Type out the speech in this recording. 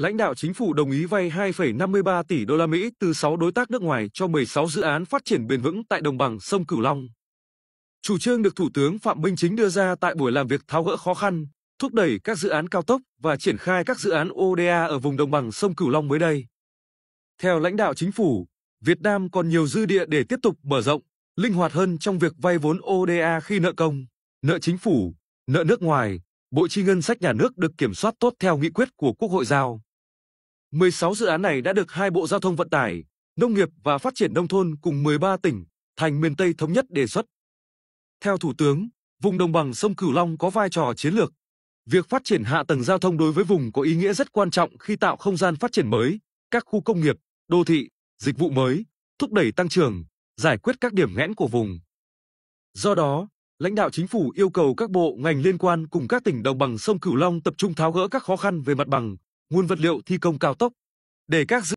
lãnh đạo chính phủ đồng ý vay 2,53 tỷ đô la Mỹ từ 6 đối tác nước ngoài cho 16 dự án phát triển bền vững tại đồng bằng sông Cửu Long. Chủ trương được Thủ tướng Phạm Minh Chính đưa ra tại buổi làm việc tháo gỡ khó khăn, thúc đẩy các dự án cao tốc và triển khai các dự án ODA ở vùng đồng bằng sông Cửu Long mới đây. Theo lãnh đạo chính phủ, Việt Nam còn nhiều dư địa để tiếp tục mở rộng, linh hoạt hơn trong việc vay vốn ODA khi nợ công, nợ chính phủ, nợ nước ngoài, Bộ chi ngân sách nhà nước được kiểm soát tốt theo nghị quyết của Quốc hội giao. 16 dự án này đã được hai Bộ Giao thông Vận tải, Nông nghiệp và Phát triển Nông thôn cùng 13 tỉnh, thành miền Tây thống nhất đề xuất. Theo Thủ tướng, vùng đồng bằng sông Cửu Long có vai trò chiến lược. Việc phát triển hạ tầng giao thông đối với vùng có ý nghĩa rất quan trọng khi tạo không gian phát triển mới, các khu công nghiệp, đô thị, dịch vụ mới, thúc đẩy tăng trưởng, giải quyết các điểm nghẽn của vùng. Do đó, lãnh đạo chính phủ yêu cầu các bộ ngành liên quan cùng các tỉnh đồng bằng sông Cửu Long tập trung tháo gỡ các khó khăn về mặt bằng, nguồn vật liệu thi công cao tốc để các dự